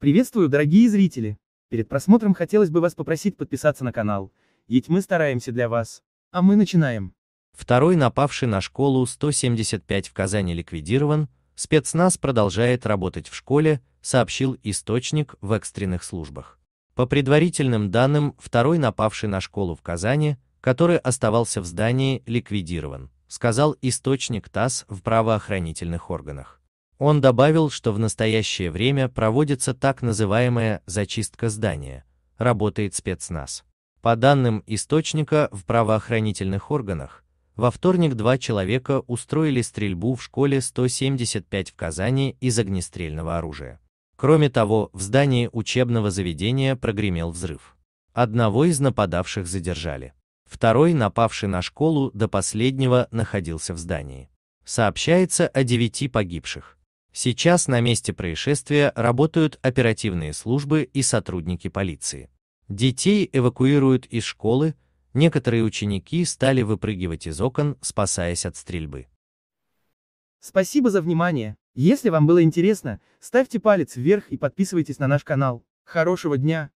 Приветствую, дорогие зрители! Перед просмотром хотелось бы вас попросить подписаться на канал, ведь мы стараемся для вас. А мы начинаем. Второй напавший на школу 175 в Казани ликвидирован, спецназ продолжает работать в школе, сообщил источник в экстренных службах. По предварительным данным, второй напавший на школу в Казани, который оставался в здании, ликвидирован, сказал источник ТАСС в правоохранительных органах. Он добавил, что в настоящее время проводится так называемая «зачистка здания», работает спецназ. По данным источника в правоохранительных органах, во вторник два человека устроили стрельбу в школе 175 в Казани из огнестрельного оружия. Кроме того, в здании учебного заведения прогремел взрыв. Одного из нападавших задержали. Второй, напавший на школу, до последнего находился в здании. Сообщается о девяти погибших. Сейчас на месте происшествия работают оперативные службы и сотрудники полиции. Детей эвакуируют из школы, некоторые ученики стали выпрыгивать из окон, спасаясь от стрельбы. Спасибо за внимание. Если вам было интересно, ставьте палец вверх и подписывайтесь на наш канал. Хорошего дня!